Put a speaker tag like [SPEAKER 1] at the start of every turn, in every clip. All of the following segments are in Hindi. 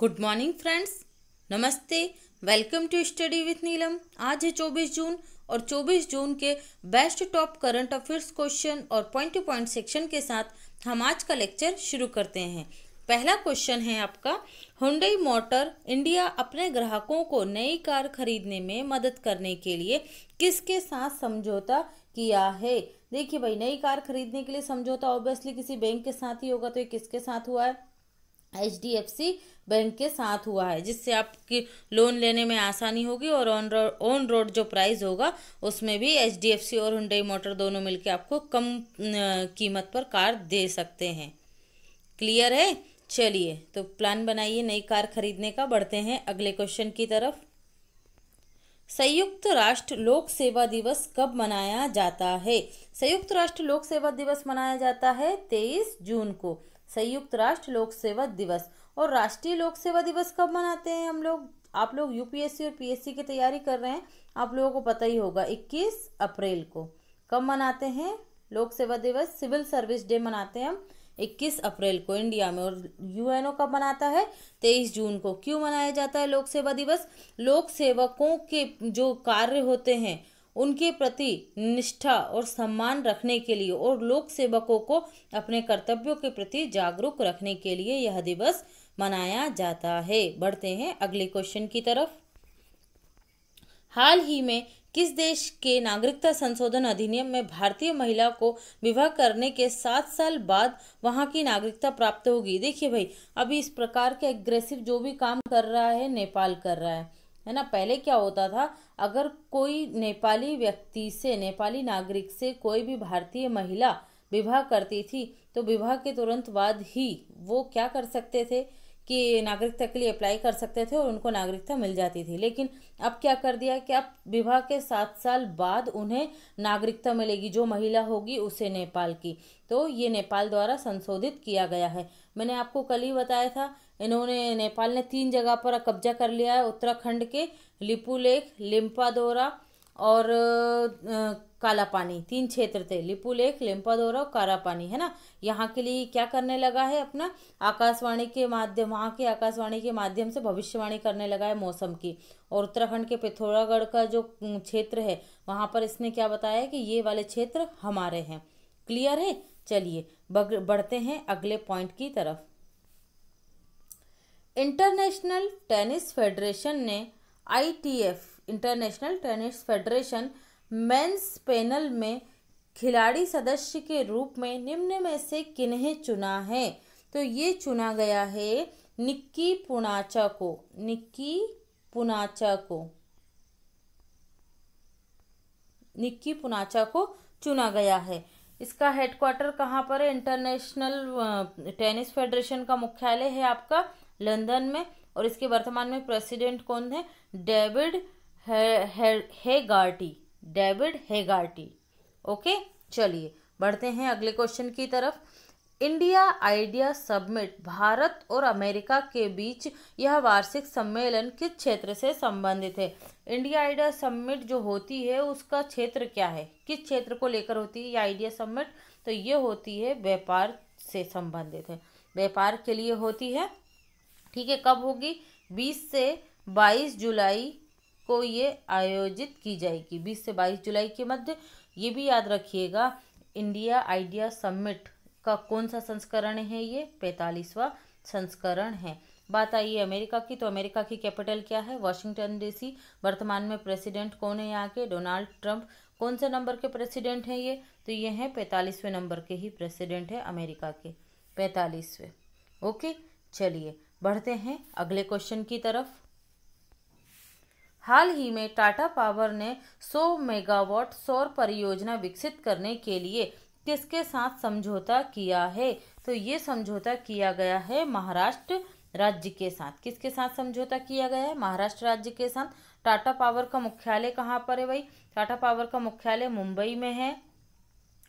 [SPEAKER 1] गुड मॉर्निंग फ्रेंड्स नमस्ते welcome to study with Neelam आज है 24 जून और 24 जून के best top current affairs question और पॉइंट टू पॉइंट सेक्शन के साथ हम आज का लेक्चर शुरू करते हैं पहला क्वेश्चन है आपका हुंडई मोटर इंडिया अपने ग्राहकों को नई कार खरीदने में मदद करने के लिए किसके साथ समझौता किया है देखिए भाई नई कार खरीदने के लिए समझौता ऑब्वियसली किसी बैंक के साथ ही होगा तो ये किसके साथ हुआ है H D F C bank के साथ हुआ है जिससे आपकी लोन लेने में आसानी होगी और ऑन रोड ऑन रोड जो प्राइस होगा उसमें भी एच डी एफ सी और हुंडई मोटर दोनों मिलकर आपको कम कीमत पर कार दे सकते हैं क्लियर है चलिए तो प्लान बनाइए नई कार खरीदने का बढ़ते हैं अगले क्वेश्चन की तरफ संयुक्त राष्ट्र लोक सेवा दिवस कब मनाया जाता है संयुक्त राष्ट्र लोक सेवा दिवस मनाया जाता है तेईस जून को संयुक्त राष्ट्र लोक सेवा दिवस और राष्ट्रीय लोक सेवा दिवस कब मनाते हैं हम लोग आप लोग यूपीएससी और पीएससी की तैयारी कर रहे हैं आप लोगों को पता ही होगा 21 अप्रैल को कब मनाते हैं लोक सेवा दिवस सिविल सर्विस डे मनाते हैं हम 21 अप्रैल को इंडिया में और यूएनओ कब मनाता है 23 जून को क्यों मनाया जाता है लोक सेवा दिवस लोक सेवकों के जो कार्य होते हैं उनके प्रति निष्ठा और सम्मान रखने के लिए और लोक सेवकों को अपने कर्तव्यों के प्रति जागरूक रखने के लिए यह दिवस मनाया जाता है बढ़ते हैं अगले क्वेश्चन की तरफ हाल ही में किस देश के नागरिकता संशोधन अधिनियम में भारतीय महिला को विवाह करने के सात साल बाद वहाँ की नागरिकता प्राप्त होगी देखिए भाई अभी इस प्रकार के एग्रेसिव जो भी काम कर रहा है नेपाल कर रहा है है ना पहले क्या होता था अगर कोई नेपाली व्यक्ति से नेपाली नागरिक से कोई भी भारतीय महिला विवाह करती थी तो विवाह के तुरंत बाद ही वो क्या कर सकते थे कि नागरिकता के लिए अप्लाई कर सकते थे और उनको नागरिकता मिल जाती थी लेकिन अब क्या कर दिया कि अब विवाह के सात साल बाद उन्हें नागरिकता मिलेगी जो महिला होगी उसे नेपाल की तो ये नेपाल द्वारा संशोधित किया गया है मैंने आपको कल ही बताया था इन्होंने नेपाल ने तीन जगह पर कब्जा कर लिया है उत्तराखंड के लिपू लेक लिम्पादोरा और कालापानी तीन क्षेत्र थे लिपू लेक लिम्पादोरा और कालापानी है ना यहाँ के लिए क्या करने लगा है अपना आकाशवाणी के माध्यम वहाँ के आकाशवाणी के माध्यम से भविष्यवाणी करने लगा है मौसम की और उत्तराखंड के पिथौरागढ़ का जो क्षेत्र है वहाँ पर इसने क्या बताया कि ये वाले क्षेत्र हमारे हैं क्लियर है चलिए बढ़ते हैं अगले पॉइंट की तरफ इंटरनेशनल टेनिस फेडरेशन ने ITF international tennis federation men's panel में खिलाड़ी सदस्य के रूप में निम्न में से किन्हें चुना है तो ये चुना गया है निक्की पुनाचा को निक्की पुनाचा को निक्की पुनाचा को चुना गया है इसका हेडक्वार्टर कहाँ पर है इंटरनेशनल टेनिस फेडरेशन का मुख्यालय है आपका लंदन में और इसके वर्तमान में प्रेसिडेंट कौन थे David Hegarty David Hegarty okay चलिए बढ़ते हैं अगले क्वेश्चन की तरफ इंडिया आइडिया सबमिट भारत और अमेरिका के बीच यह वार्षिक सम्मेलन किस क्षेत्र से संबंधित है इंडिया आइडिया सबमिट जो होती है उसका क्षेत्र क्या है किस क्षेत्र को लेकर होती है यह आइडिया सबमिट तो ये होती है व्यापार से संबंधित है व्यापार के लिए होती है ठीक है कब होगी बीस से बाईस जुलाई को ये आयोजित की जाएगी बीस से बाईस जुलाई के मध्य ये भी याद रखिएगा इंडिया आइडिया समिट का कौन सा संस्करण है ये पैंतालीसवा संस्करण है बात आई है अमेरिका की तो अमेरिका की कैपिटल क्या है वाशिंगटन डीसी वर्तमान में प्रेसिडेंट कौन है यहाँ के डोनाल्ड ट्रंप कौन से नंबर के प्रेसिडेंट हैं ये तो ये हैं पैंतालीसवें नंबर के ही प्रेसिडेंट है अमेरिका के पैंतालीसवें ओके चलिए बढ़ते हैं अगले क्वेश्चन की तरफ हाल ही में टाटा पावर ने 100 मेगावाट सौर परियोजना विकसित करने के लिए किसके साथ समझौता किया है तो ये समझौता किया गया है महाराष्ट्र राज्य के साथ किसके साथ समझौता किया गया है महाराष्ट्र राज्य के साथ टाटा पावर का मुख्यालय कहाँ पर है भाई टाटा पावर का मुख्यालय मुंबई में है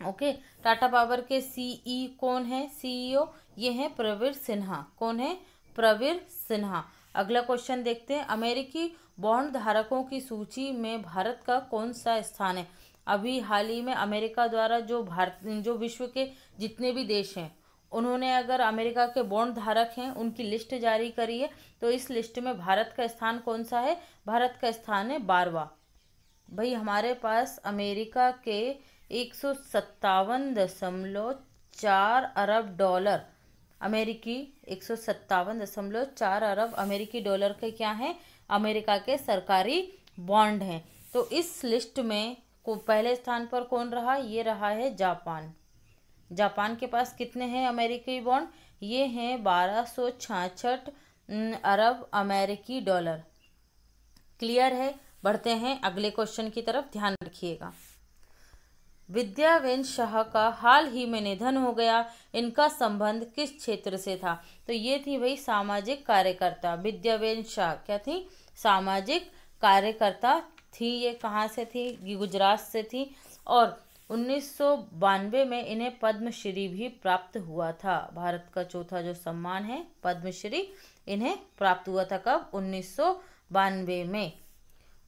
[SPEAKER 1] ओके टाटा पावर के सीई e कौन है सीईओ e ये हैं प्रवीर सिन्हा कौन है प्रवीर सिन्हा अगला क्वेश्चन देखते हैं अमेरिकी बॉन्ड धारकों की सूची में भारत का कौन सा स्थान है अभी हाल ही में अमेरिका द्वारा जो भारत जो विश्व के जितने भी देश हैं उन्होंने अगर अमेरिका के बॉन्ड धारक हैं उनकी लिस्ट जारी करी है तो इस लिस्ट में भारत का स्थान कौन सा है भारत का स्थान है बारवा भाई हमारे पास अमेरिका के एक दशमलव चार अरब डॉलर अमेरिकी एक दशमलव चार अरब अमेरिकी डॉलर के क्या हैं अमेरिका के सरकारी बॉन्ड हैं तो इस लिस्ट में को पहले स्थान पर कौन रहा ये रहा है जापान जापान के पास कितने हैं अमेरिकी बॉन्ड ये हैं बारह सौ छाछठ अरब अमेरिकी डॉलर क्लियर है बढ़ते हैं अगले क्वेश्चन की तरफ ध्यान रखिएगा विद्यावेन शाह का हाल ही में निधन हो गया इनका संबंध किस क्षेत्र से था तो ये थी भाई सामाजिक कार्यकर्ता विद्यावेन शाह क्या थी सामाजिक कार्यकर्ता थी ये कहाँ से थी गुजरात से थी और उन्नीस में इन्हें पद्मश्री भी प्राप्त हुआ था भारत का चौथा जो सम्मान है पद्मश्री इन्हें प्राप्त हुआ था कब उन्नीस में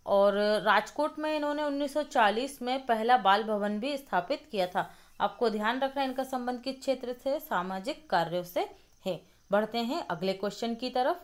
[SPEAKER 1] और राजकोट में इन्होंने 1940 में पहला बाल भवन भी स्थापित किया था आपको ध्यान रखना इनका संबंध किस क्षेत्र से सामाजिक कार्यों से है बढ़ते हैं अगले क्वेश्चन की तरफ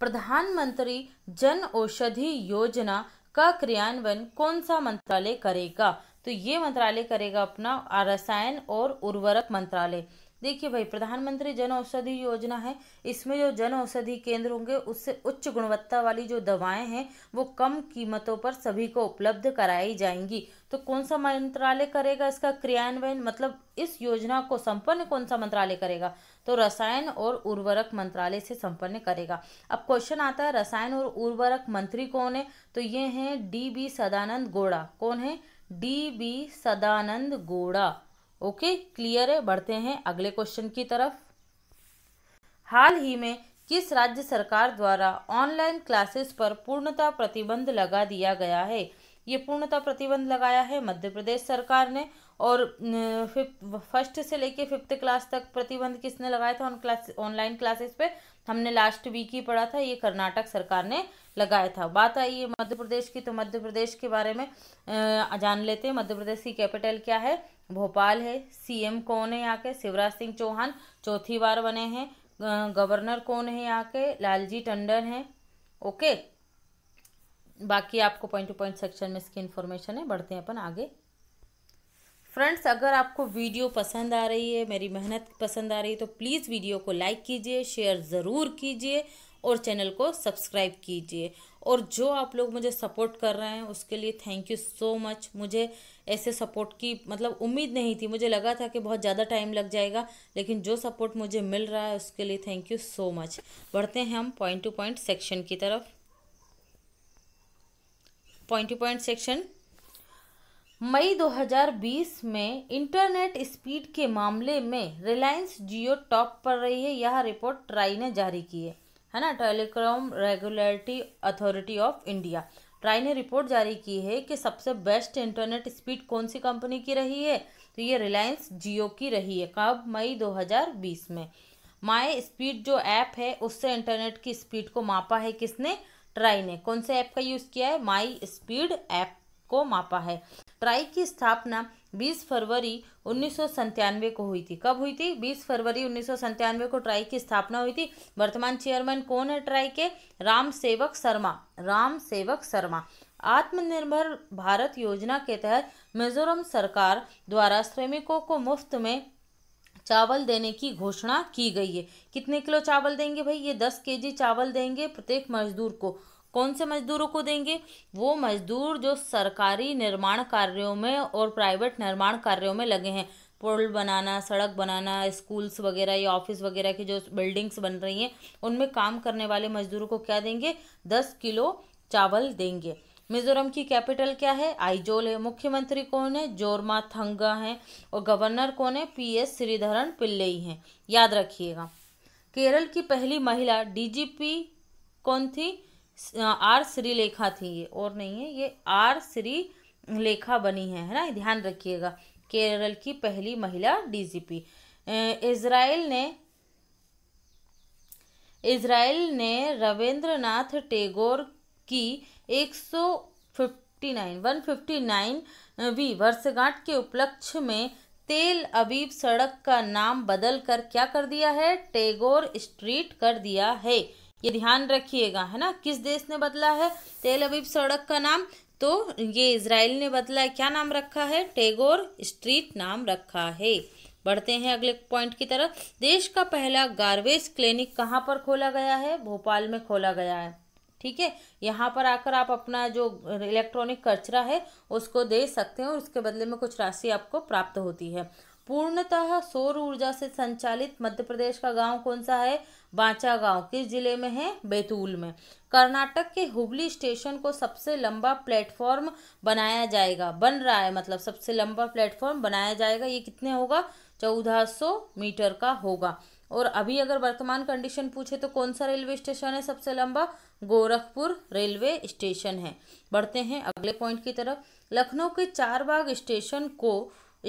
[SPEAKER 1] प्रधानमंत्री जन औषधि योजना का क्रियान्वयन कौन सा मंत्रालय करेगा तो ये मंत्रालय करेगा अपना रसायन और उर्वरक मंत्रालय देखिए भाई प्रधानमंत्री जन औषधि योजना है इसमें जो जन औषधि केंद्र होंगे उससे उच्च गुणवत्ता वाली जो दवाएं हैं वो कम कीमतों पर सभी को उपलब्ध कराई जाएंगी तो कौन सा मंत्रालय करेगा इसका क्रियान्वयन मतलब इस योजना को संपन्न कौन सा मंत्रालय करेगा तो रसायन और उर्वरक मंत्रालय से संपन्न करेगा अब क्वेश्चन आता है रसायन और उर्वरक मंत्री कौन है तो ये हैं डी बी सदानंद गौड़ा कौन है D B Sadanand Gowda okay clear है बढ़ते हैं अगले क्वेश्चन की तरफ हाल ही में किस राज्य सरकार द्वारा ऑनलाइन क्लासेस पर पूर्णता प्रतिबंध लगा दिया गया है ये पूर्णता प्रतिबंध लगाया है मध्य प्रदेश सरकार ने और फिफ्थ फर्स्ट से लेके फिफ्थ क्लास तक प्रतिबंध किसने लगाया था ऑन क्लास ऑनलाइन क्लासेस पे हमने लास्ट वीक ही पढ़ा था ये कर्नाटक सरकार ने लगाया था बात आई है मध्य प्रदेश की तो मध्य प्रदेश के बारे में जान लेते हैं मध्य प्रदेश की कैपिटल क्या है भोपाल है सीएम कौन है यहाँ के शिवराज सिंह चौहान चौथी बार बने हैं गवर्नर कौन है यहाँ के लालजी टंडन है ओके बाकी आपको पॉइंट टू पॉइंट सेक्शन में इसकी इन्फॉर्मेशन है बढ़ते हैं अपन आगे फ्रेंड्स अगर आपको वीडियो पसंद आ रही है मेरी मेहनत पसंद आ रही है तो प्लीज़ वीडियो को लाइक कीजिए शेयर ज़रूर कीजिए और चैनल को सब्सक्राइब कीजिए और जो आप लोग मुझे सपोर्ट कर रहे हैं उसके लिए थैंक यू सो मच मुझे ऐसे सपोर्ट की मतलब उम्मीद नहीं थी मुझे लगा था कि बहुत ज़्यादा टाइम लग जाएगा लेकिन जो सपोर्ट मुझे मिल रहा है उसके लिए थैंक यू सो मच बढ़ते हैं हम पॉइंट टू पॉइंट सेक्शन की तरफ पॉइंट टू पॉइंट सेक्शन मई 2020 में इंटरनेट स्पीड के मामले में रिलायंस जियो टॉप पर रही है यह रिपोर्ट ट्राई ने जारी की है है ना telecom regulatory authority of India TRAI ने रिपोर्ट जारी की है कि सबसे बेस्ट इंटरनेट स्पीड कौन सी कंपनी की रही है तो ये रिलायंस जियो की रही है कब मई 2020 में माई स्पीड जो ऐप है उससे इंटरनेट की स्पीड को मापा है किसने ट्राई ने कौन से ऐप का यूज़ किया है माई स्पीड ऐप को मापा है ट्राई की स्थापना 20 फरवरी उन्नीस को हुई थी कब हुई थी 20 फरवरी उन्नीस को ट्राई की स्थापना हुई थी वर्तमान चेयरमैन कौन है ट्राई के राम सेवक शर्मा राम सेवक शर्मा आत्मनिर्भर भारत योजना के तहत मिजोरम सरकार द्वारा श्रमिकों को मुफ्त में चावल देने की घोषणा की गई है कितने किलो चावल देंगे भाई ये दस केजी चावल देंगे प्रत्येक मजदूर को कौन से मजदूरों को देंगे वो मजदूर जो सरकारी निर्माण कार्यों में और प्राइवेट निर्माण कार्यों में लगे हैं पुल बनाना सड़क बनाना स्कूल्स वगैरह या ऑफिस वगैरह की जो बिल्डिंग्स बन रही हैं उनमें काम करने वाले मजदूरों को क्या देंगे दस किलो चावल देंगे मिजोरम की कैपिटल क्या है आइजोल है मुख्यमंत्री कौन है जोरमा थंगा हैं और गवर्नर कौन है पी एस श्रीधरन पिल्लई हैं याद रखिएगा केरल की पहली महिला डीजीपी कौन थी आर श्री लेखा थी ये और नहीं है ये आर श्री लेखा बनी है है ना ध्यान रखिएगा केरल की पहली महिला डीजीपी इसराइल ने इसराइल ने रविंद्रनाथ टेगोर की एक सौ fifty nine one fifty nine वी वर्षगांठ के उपलक्ष्य में तेल अबीब सड़क का नाम बदल कर क्या कर दिया है टेगोर स्ट्रीट कर दिया है ये ध्यान रखिएगा है ना किस देश ने बदला है तेल अबीब सड़क का नाम तो ये इसराइल ने बदला है क्या नाम रखा है टेगोर स्ट्रीट नाम रखा है बढ़ते हैं अगले पॉइंट की तरफ देश का पहला गार्बेज क्लिनिक कहाँ पर खोला गया है भोपाल में खोला गया है ठीक है यहाँ पर आकर आप अपना जो इलेक्ट्रॉनिक कचरा है उसको दे सकते हैं और उसके बदले में कुछ राशि आपको प्राप्त होती है पूर्णतः सौर ऊर्जा से संचालित मध्य प्रदेश का गांव कौन सा है बांचा गांव किस जिले में है बैतूल में कर्नाटक के हुबली स्टेशन को सबसे लंबा प्लेटफॉर्म बनाया जाएगा बन रहा है मतलब सबसे लंबा प्लेटफॉर्म बनाया जाएगा ये कितने होगा चौदह सौ मीटर का होगा और अभी अगर वर्तमान कंडीशन पूछे तो कौन सा रेलवे स्टेशन है सबसे लंबा गोरखपुर रेलवे स्टेशन है बढ़ते हैं अगले पॉइंट की तरफ लखनऊ के चार बाग स्टेशन को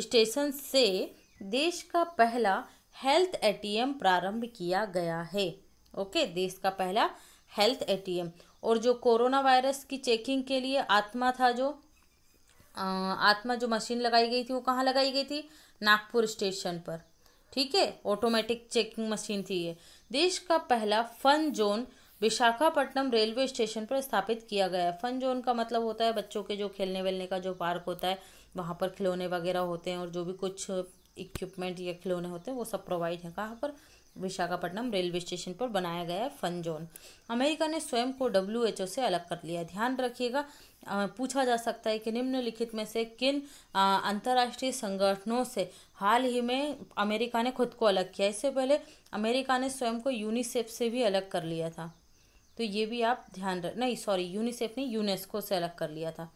[SPEAKER 1] स्टेशन से देश का पहला हेल्थ एटीएम प्रारंभ किया गया है ओके देश का पहला हेल्थ एटीएम और जो कोरोना वायरस की चेकिंग के लिए आत्मा था जो आ, आत्मा जो मशीन लगाई गई थी वो कहाँ लगाई गई थी नागपुर स्टेशन पर ठीक है ऑटोमेटिक चेकिंग मशीन थी ये देश का पहला fun zone Visakhapatnam railway station पर स्थापित किया गया है फन जोन का मतलब होता है बच्चों के जो खेलने वेलने का जो पार्क होता है वहाँ पर खिलौने वगैरह होते हैं और जो भी कुछ इक्विपमेंट या खिलौने होते हैं वो सब प्रोवाइड है कहाँ पर विशाखापट्टनम रेलवे स्टेशन पर बनाया गया है फन जोन अमेरिका ने स्वयं को डब्ल्यू से अलग कर लिया ध्यान रखिएगा पूछा जा सकता है कि निम्नलिखित में से किन अंतर्राष्ट्रीय संगठनों से हाल ही में अमेरिका ने खुद को अलग किया इससे पहले अमेरिका ने स्वयं को यूनिसेफ से भी अलग कर लिया था तो ये भी आप ध्यान रख नहीं सॉरी यूनिसेफ ने यूनेस्को से अलग कर लिया था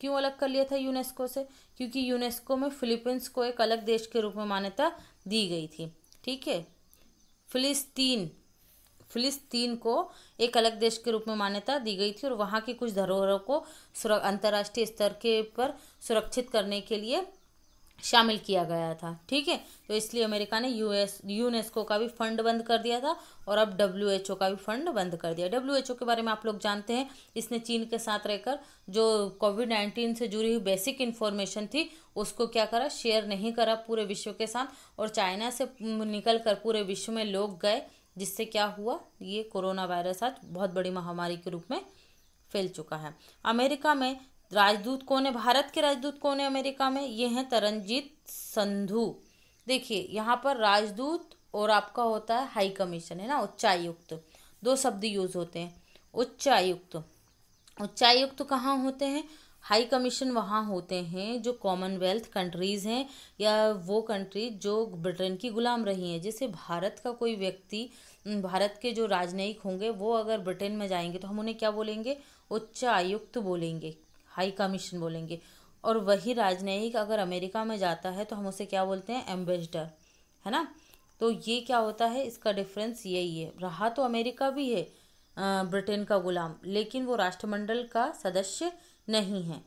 [SPEAKER 1] क्यों अलग कर लिया था यूनेस्को से क्योंकि यूनेस्को में फिलीपींस को एक अलग देश के रूप में मान्यता दी गई थी ठीक है फिलिस्तीन फिलिस्तीन को एक अलग देश के रूप में मान्यता दी गई थी और वहाँ की कुछ धरोहरों को अंतर्राष्ट्रीय स्तर के पर सुरक्षित करने के लिए शामिल किया गया था ठीक है तो इसलिए अमेरिका ने यूएस यूनेस्को e का भी फंड बंद कर दिया था और अब डब्ल्यूएचओ का भी फंड बंद कर दिया डब्ल्यूएचओ के बारे में आप लोग जानते हैं इसने चीन के साथ रहकर जो कोविड नाइन्टीन से जुड़ी हुई बेसिक इन्फॉर्मेशन थी उसको क्या करा शेयर नहीं करा पूरे विश्व के साथ और चाइना से निकल कर पूरे विश्व में लोग गए जिससे क्या हुआ ये कोरोना वायरस आज बहुत बड़ी महामारी के रूप में फैल चुका है अमेरिका में राजदूत कौन है भारत के राजदूत कौन है अमेरिका में ये हैं तरनजीत संधू देखिए यहाँ पर राजदूत और आपका होता है हाई कमीशन है ना उच्चायुक्त दो शब्द यूज होते हैं उच्चायुक्त उच्चायुक्त कहाँ होते हैं हाई कमीशन वहाँ होते हैं जो कॉमनवेल्थ कंट्रीज़ हैं या वो कंट्री जो ब्रिटेन की गुलाम रही हैं जैसे भारत का कोई व्यक्ति भारत के जो राजनयिक होंगे वो अगर ब्रिटेन में जाएंगे तो हम उन्हें क्या बोलेंगे उच्चायुक्त बोलेंगे हाई कमीशन बोलेंगे और वही राजनयिक अगर अमेरिका में जाता है तो हम उसे क्या बोलते हैं एम्बेसडर है ना तो ये क्या होता है इसका डिफरेंस यही है रहा तो अमेरिका भी है ब्रिटेन का गुलाम लेकिन वो राष्ट्रमंडल का सदस्य नहीं है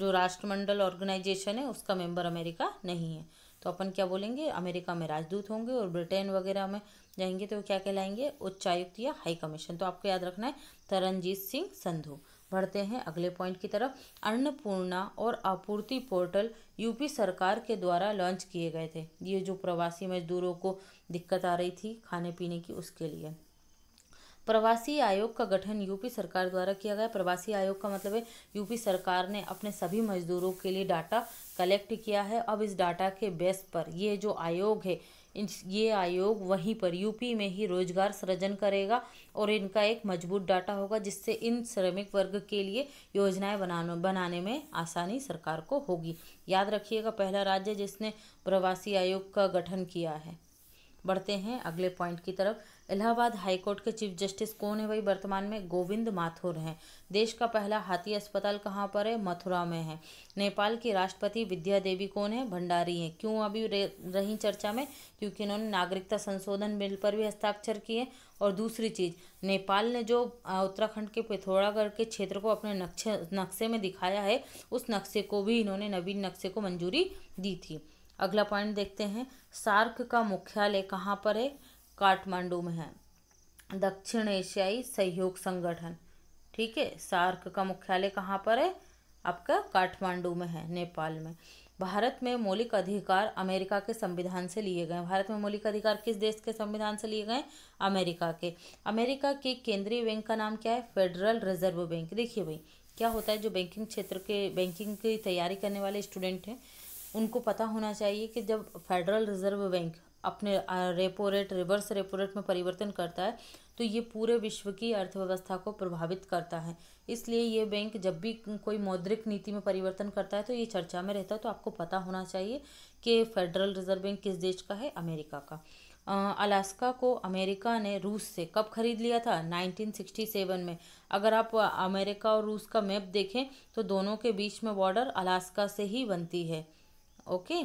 [SPEAKER 1] जो राष्ट्रमंडल ऑर्गेनाइजेशन है उसका मेंबर अमेरिका नहीं है तो अपन क्या बोलेंगे अमेरिका में राजदूत होंगे और ब्रिटेन वगैरह में जाएंगे तो क्या कहलाएंगे उच्चायुक्त या हाई कमीशन तो आपको याद रखना है तरनजीत सिंह संधू बढ़ते हैं अगले पॉइंट की तरफ अन्नपूर्णा और आपूर्ति पोर्टल यूपी सरकार के द्वारा लॉन्च किए गए थे ये जो प्रवासी मजदूरों को दिक्कत आ रही थी खाने पीने की उसके लिए प्रवासी आयोग का गठन यूपी सरकार द्वारा किया गया प्रवासी आयोग का मतलब है यूपी सरकार ने अपने सभी मजदूरों के लिए डाटा कलेक्ट किया है अब इस डाटा के बेस पर ये जो आयोग है ये आयोग वहीं पर यूपी में ही रोजगार सृजन करेगा और इनका एक मजबूत डाटा होगा जिससे इन श्रमिक वर्ग के लिए योजनाएं बनाने बनाने में आसानी सरकार को होगी याद रखिएगा पहला राज्य जिसने प्रवासी आयोग का गठन किया है बढ़ते हैं अगले पॉइंट की तरफ इलाहाबाद हाईकोर्ट के चीफ जस्टिस कौन है भाई वर्तमान में गोविंद माथुर हैं देश का पहला हाथी अस्पताल कहाँ पर है मथुरा में है नेपाल की राष्ट्रपति विद्या देवी कौन है भंडारी हैं क्यों अभी रही चर्चा में क्योंकि इन्होंने नागरिकता संशोधन बिल पर भी हस्ताक्षर किए और दूसरी चीज़ नेपाल ने जो उत्तराखंड के पिथौरागढ़ के क्षेत्र को अपने नक्शे नक्शे में दिखाया है उस नक्शे को भी इन्होंने नवीन नक्शे को मंजूरी दी थी अगला पॉइंट देखते हैं सार्क का मुख्यालय कहाँ पर है काठमांडू में है दक्षिण एशियाई सहयोग संगठन ठीक है सार्क का मुख्यालय कहाँ पर है आपका काठमांडू में है नेपाल में भारत में मौलिक अधिकार अमेरिका के संविधान से लिए गए भारत में मौलिक अधिकार किस देश के संविधान से लिए गए अमेरिका के अमेरिका के केंद्रीय बैंक का नाम क्या है फेडरल रिजर्व बैंक देखिए भाई क्या होता है जो बैंकिंग क्षेत्र के बैंकिंग की तैयारी करने वाले स्टूडेंट हैं उनको पता होना चाहिए कि जब फेडरल रिजर्व बैंक अपने repo rate reverse repo rate में परिवर्तन करता है तो ये पूरे विश्व की अर्थव्यवस्था को प्रभावित करता है इसलिए ये बैंक जब भी कोई मौद्रिक नीति में परिवर्तन करता है तो ये चर्चा में रहता है तो आपको पता होना चाहिए कि फेडरल रिजर्व बैंक किस देश का है अमेरिका का अलास्का को अमेरिका ने रूस से कब खरीद लिया था 1967 में अगर आप अमेरिका और रूस का मैप देखें तो दोनों के बीच में बॉर्डर अलास्का से ही बनती है ओके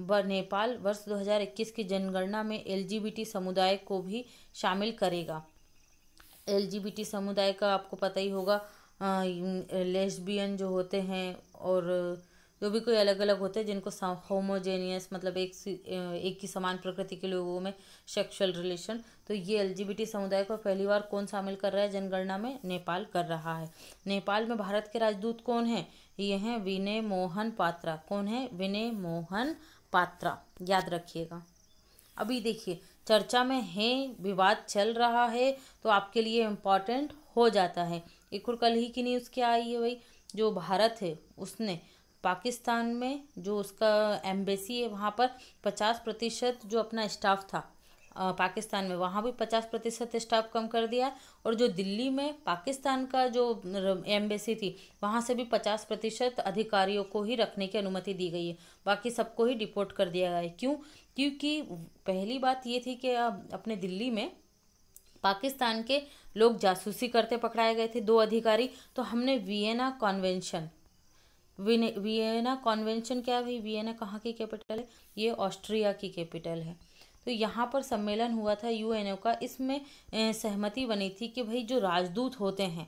[SPEAKER 1] नेपाल वर्ष 2021 की जनगणना में एलजीबीटी समुदाय को भी शामिल करेगा एलजीबीटी समुदाय का आपको पता ही होगा लेस्बियन जो होते हैं और जो भी कोई अलग अलग होते हैं जिनको होमोजेनियस मतलब एक एक ही समान प्रकृति के लोगों में सेक्सुअल रिलेशन तो ये एलजीबीटी समुदाय को पहली बार कौन शामिल कर रहा है जनगणना में नेपाल कर रहा है नेपाल में भारत के राजदूत कौन है ये हैं विनय मोहन पात्रा कौन है विनय मोहन पात्रा याद रखिएगा अभी देखिए चर्चा में है विवाद चल रहा है तो आपके लिए इम्पॉर्टेंट हो जाता है एक और कल ही की न्यूज़ क्या आई है भाई जो भारत है उसने पाकिस्तान में जो उसका एम्बेसी है वहाँ पर पचास प्रतिशत जो अपना स्टाफ था पाकिस्तान में वहाँ भी पचास प्रतिशत स्टाफ कम कर दिया और जो दिल्ली में पाकिस्तान का जो एम्बेसी थी वहाँ से भी पचास प्रतिशत अधिकारियों को ही रखने की अनुमति दी गई है बाकी सबको ही डिपोर्ट कर दिया गया है क्यों क्योंकि पहली बात ये थी कि अपने दिल्ली में पाकिस्तान के लोग जासूसी करते पकड़ाए गए थे दो अधिकारी तो हमने वियना कॉन्वेंशन वियना कॉन्वेंशन क्या है वी, वियना कहाँ की कैपिटल है ये ऑस्ट्रिया की कैपिटल है तो यहाँ पर सम्मेलन हुआ था यू का इसमें सहमति बनी थी कि भाई जो राजदूत होते हैं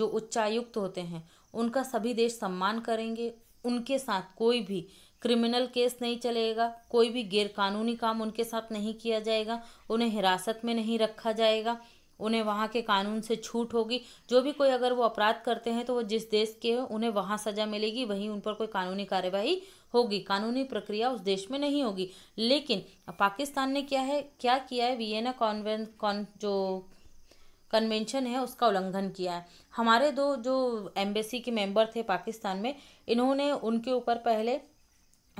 [SPEAKER 1] जो उच्चायुक्त होते हैं उनका सभी देश सम्मान करेंगे उनके साथ कोई भी क्रिमिनल केस नहीं चलेगा कोई भी गैरकानूनी काम उनके साथ नहीं किया जाएगा उन्हें हिरासत में नहीं रखा जाएगा उन्हें वहाँ के कानून से छूट होगी जो भी कोई अगर वो अपराध करते हैं तो वो जिस देश के उन्हें वहाँ सज़ा मिलेगी वहीं उन पर कोई कानूनी कार्यवाही होगी कानूनी प्रक्रिया उस देश में नहीं होगी लेकिन पाकिस्तान ने क्या है क्या किया है वियना कॉन्वेंट कौन जो कन्वेंशन है उसका उल्लंघन किया है हमारे दो जो एम्बेसी के मेंबर थे पाकिस्तान में इन्होंने उनके ऊपर पहले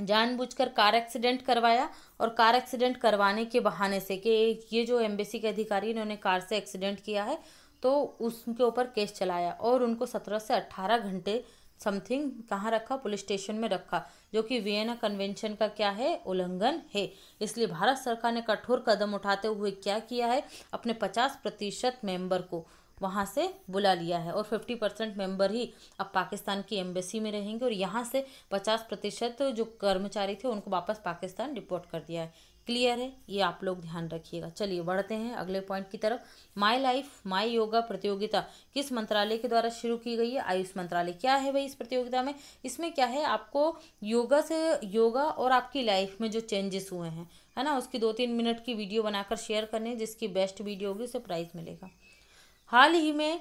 [SPEAKER 1] जानबूझकर कार एक्सीडेंट करवाया और कार एक्सीडेंट करवाने के बहाने से कि ये जो एम्बेसी के अधिकारी इन्होंने कार से एक्सीडेंट किया है तो उसके ऊपर केस चलाया और उनको सत्रह से अट्ठारह घंटे समथिंग कहाँ रखा पुलिस स्टेशन में रखा जो कि वियना कन्वेंशन का क्या है उल्लंघन है इसलिए भारत सरकार ने कठोर कदम उठाते हुए क्या किया है अपने पचास प्रतिशत मेंबर को वहाँ से बुला लिया है और फिफ्टी परसेंट मेम्बर ही अब पाकिस्तान की एम्बेसी में रहेंगे और यहाँ से पचास प्रतिशत जो कर्मचारी थे उनको वापस पाकिस्तान डिपोर्ट कर दिया है क्लियर है ये आप लोग ध्यान रखिएगा चलिए बढ़ते हैं अगले पॉइंट की तरफ माई लाइफ माई योगा प्रतियोगिता किस मंत्रालय के द्वारा शुरू की गई है आयुष मंत्रालय क्या है भाई इस प्रतियोगिता में इसमें क्या है आपको योगा से योगा और आपकी लाइफ में जो चेंजेस हुए हैं है ना उसकी दो तीन मिनट की वीडियो बनाकर शेयर करने जिसकी बेस्ट वीडियो होगी उसे प्राइज़ मिलेगा हाल ही में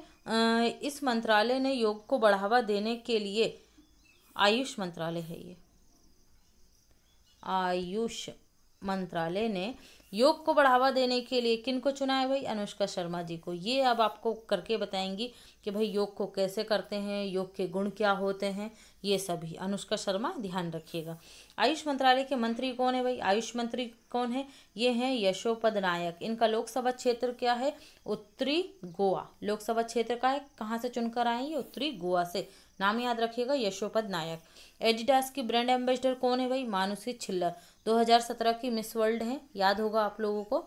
[SPEAKER 1] इस मंत्रालय ने योग को बढ़ावा देने के लिए आयुष मंत्रालय है ये आयुष मंत्रालय ने योग को बढ़ावा देने के लिए किन को चुना है भाई अनुष्का शर्मा जी को ये अब आपको करके बताएंगी कि भाई योग को कैसे करते हैं योग के गुण क्या होते हैं ये सभी अनुष्का शर्मा ध्यान रखिएगा आयुष मंत्रालय के मंत्री कौन है भाई आयुष मंत्री कौन है ये हैं यशोपद नायक इनका लोकसभा क्षेत्र क्या है उत्तरी गोवा लोकसभा क्षेत्र का है कहाँ से चुनकर आए ये उत्तरी गोवा से नाम याद रखिएगा यशोपद नायक एडिडास की ब्रांड एम्बेसडर कौन है भाई मानुषी छिल्लर 2017 की मिस वर्ल्ड है याद होगा आप लोगों को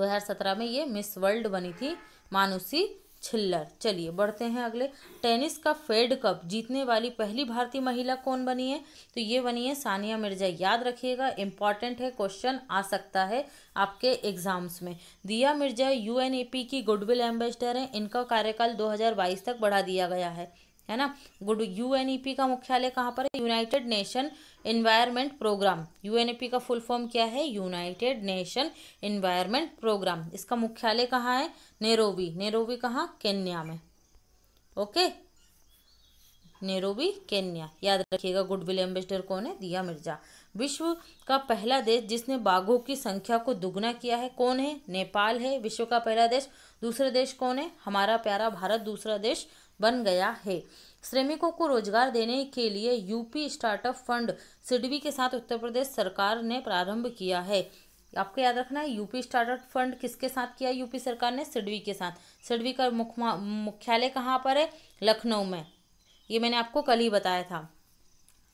[SPEAKER 1] 2017 में ये मिस वर्ल्ड बनी थी मानुषी छिल्लर चलिए बढ़ते हैं अगले टेनिस का फेड कप जीतने वाली पहली भारतीय महिला कौन बनी है तो ये बनी है सानिया मिर्जा याद रखिएगा इंपॉर्टेंट है क्वेश्चन आ सकता है आपके एग्जाम्स में दिया मिर्जा यूएनएपी की गुडविल एम्बेसडर हैं इनका कार्यकाल 2022 तक बढ़ा दिया गया है है ना गुड यूएनईपी e का मुख्यालय कहाँ पर है United Nation environment programme UNEP का फुल फॉर्म क्या है यूनाइटेड नेशन इन्वायरमेंट प्रोग्राम इसका मुख्यालय कहाँ है नेरोबी नेरोबी कहाँ केन्या में ओके नेरोबी केन्या याद रखिएगा गुडविल एम्बेसडर कौन है दिया मिर्जा विश्व का पहला देश जिसने बाघों की संख्या को दुगना किया है कौन है नेपाल है विश्व का पहला देश दूसरा देश कौन है हमारा प्यारा भारत दूसरा देश बन गया है श्रमिकों को रोजगार देने के लिए यूपी स्टार्टअप फंड सिडबी के साथ उत्तर प्रदेश सरकार ने प्रारंभ किया है आपको याद रखना है यूपी स्टार्टअप फंड किसके साथ किया यूपी सरकार ने सिडवी के साथ सिडवी का मुख्यालय कहाँ पर है लखनऊ में ये मैंने आपको कल ही बताया था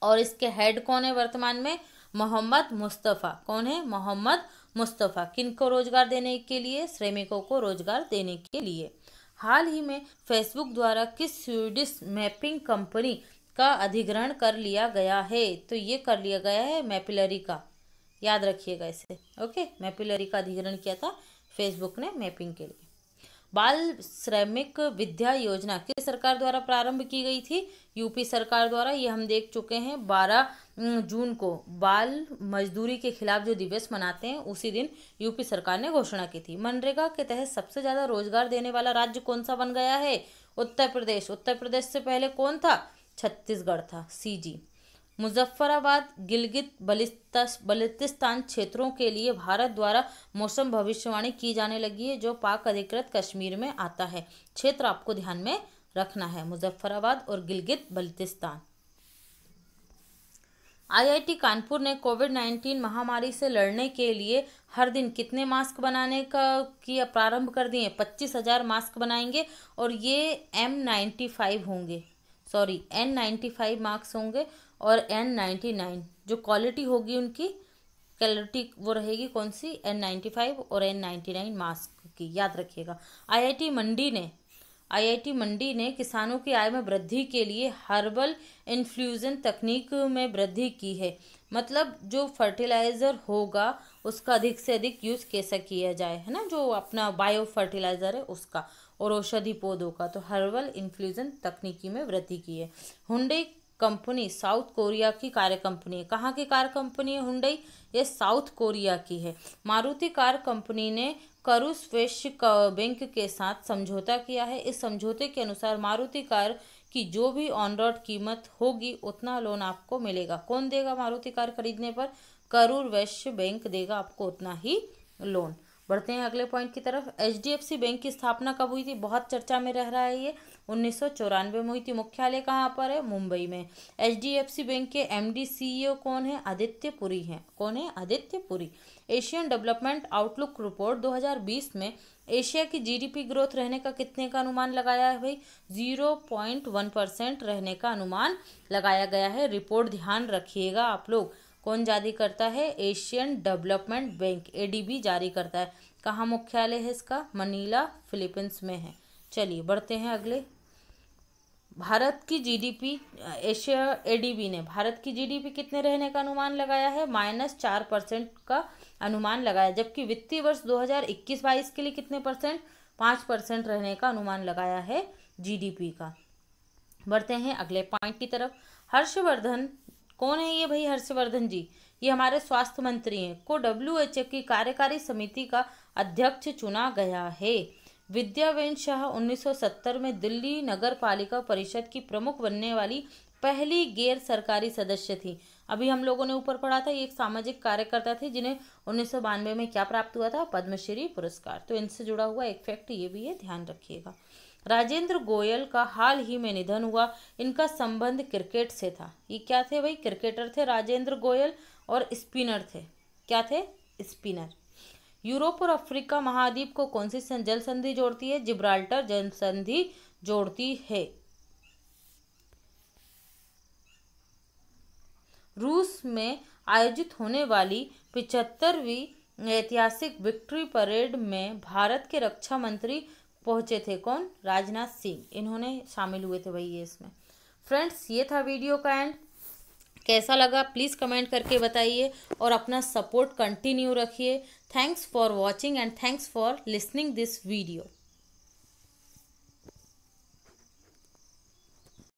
[SPEAKER 1] और इसके हेड कौन है वर्तमान में मोहम्मद मुस्तफ़ा कौन है मोहम्मद मुस्तफ़ा किन को रोजगार देने के लिए श्रमिकों को रोजगार देने के लिए हाल ही में फेसबुक द्वारा किस स्वीडिश मैपिंग कंपनी का अधिग्रहण कर लिया गया है तो ये कर लिया गया है मैपिलरी का याद रखिएगा इसे ओके मैपिलरी का अधिग्रहण किया था फेसबुक ने मैपिंग के लिए बाल श्रमिक विद्या योजना किस सरकार द्वारा प्रारंभ की गई थी यूपी सरकार द्वारा ये हम देख चुके हैं 12 जून को बाल मजदूरी के खिलाफ जो दिवस मनाते हैं उसी दिन यूपी सरकार ने घोषणा की थी मनरेगा के तहत सबसे ज़्यादा रोजगार देने वाला राज्य कौन सा बन गया है उत्तर प्रदेश उत्तर प्रदेश से पहले कौन था छत्तीसगढ़ था सी जी मुजफ्फराबाद गिलगित बलिस्तान क्षेत्रों के लिए भारत द्वारा मौसम भविष्यवाणी की जाने लगी है जो पाक अधिकृत कश्मीर में आता है क्षेत्र आपको ध्यान में रखना है मुजफ्फराबाद और गिलगित बल्तिस्तान आईआईटी कानपुर ने कोविड नाइन्टीन महामारी से लड़ने के लिए हर दिन कितने मास्क बनाने का किया प्रारंभ कर दिए पच्चीस हज़ार मास्क बनाएंगे और ये एम नाइन्टी फाइव होंगे sorry N ninety five mask होंगे और एन नाइन्टी नाइन जो क्वालिटी होगी उनकी क्वालिटी वो रहेगी कौन सी एन नाइन्टी फाइव और एन नाइन्टी नाइन मास्क की याद रखिएगा आईआईटी मंडी ने आईआईटी मंडी ने किसानों की आय में वृद्धि के लिए हर्बल इन्फ्लूजन तकनीक में वृद्धि की है मतलब जो फर्टिलाइज़र होगा उसका अधिक से अधिक यूज़ कैसे किया जाए है ना जो अपना बायो फर्टिलाइज़र है उसका और औषधि पौधों का तो हर्बल इन्फ्लूजन तकनीकी में वृद्धि की है हुंडई कंपनी साउथ कोरिया की कार कंपनी है कहाँ की कार कंपनी है हुंडई ये साउथ कोरिया की है मारुति कार कंपनी ने करुस वैश्य बैंक के साथ समझौता किया है इस समझौते के अनुसार मारुति कार की जो भी ऑन रोड कीमत होगी उतना लोन आपको मिलेगा कौन देगा मारुति कार खरीदने पर करूर वैश्य बैंक देगा आपको उतना ही लोन बढ़ते हैं अगले पॉइंट की तरफ एच बैंक की स्थापना कब हुई थी बहुत चर्चा में रह रहा है ये उन्नीस में हुई थी मुख्यालय कहाँ पर है मुंबई में एच बैंक के एम डी e कौन है आदित्य पुरी हैं कौन है Aditya Puri Asian development outlook report 2020 में एशिया की जीडीपी ग्रोथ रहने का कितने का अनुमान लगाया है भाई जीरो पॉइंट वन परसेंट रहने का अनुमान लगाया गया है रिपोर्ट ध्यान रखिएगा आप लोग कौन जारी करता है एशियन डेवलपमेंट बैंक एडीबी जारी करता है कहाँ मुख्यालय है इसका मनीला फिलीपींस में है चलिए बढ़ते हैं अगले भारत की जीडीपी एशिया एडीबी ने भारत की जीडीपी कितने रहने का अनुमान लगाया है माइनस चार परसेंट का अनुमान लगाया जबकि वित्तीय वर्ष 2021-22 के लिए कितने परसेंट पाँच परसेंट रहने का अनुमान लगाया है जीडीपी का बढ़ते हैं अगले पॉइंट की तरफ हर्षवर्धन कौन है ये भाई हर्षवर्धन जी ये हमारे स्वास्थ्य मंत्री हैं को डब्ल्यू की कार्यकारी समिति का अध्यक्ष चुना गया है विद्यावेन शाह 1970 में दिल्ली नगर पालिका परिषद की प्रमुख बनने वाली पहली गैर सरकारी सदस्य थी अभी हम लोगों ने ऊपर पढ़ा था ये एक सामाजिक कार्यकर्ता थे जिन्हें उन्नीस में क्या प्राप्त हुआ था पद्मश्री पुरस्कार तो इनसे जुड़ा हुआ एक फैक्ट ये भी है ध्यान रखिएगा राजेंद्र गोयल का हाल ही में निधन हुआ इनका संबंध क्रिकेट से था ये क्या थे भाई क्रिकेटर थे राजेंद्र गोयल और स्पिनर थे क्या थे स्पिनर यूरोप और अफ्रीका महाद्वीप को कौन सी जल संधि जोड़ती है जिब्राल्टर जल संधि जोड़ती है रूस में आयोजित होने वाली पिचहत्तरवीं ऐतिहासिक विक्ट्री परेड में भारत के रक्षा मंत्री पहुंचे थे कौन राजनाथ सिंह इन्होंने शामिल हुए थे वही इसमें फ्रेंड्स ये था वीडियो का एंड कैसा लगा प्लीज़ कमेंट करके बताइए और अपना सपोर्ट कंटिन्यू रखिए Thanks for watching and thanks for listening this video.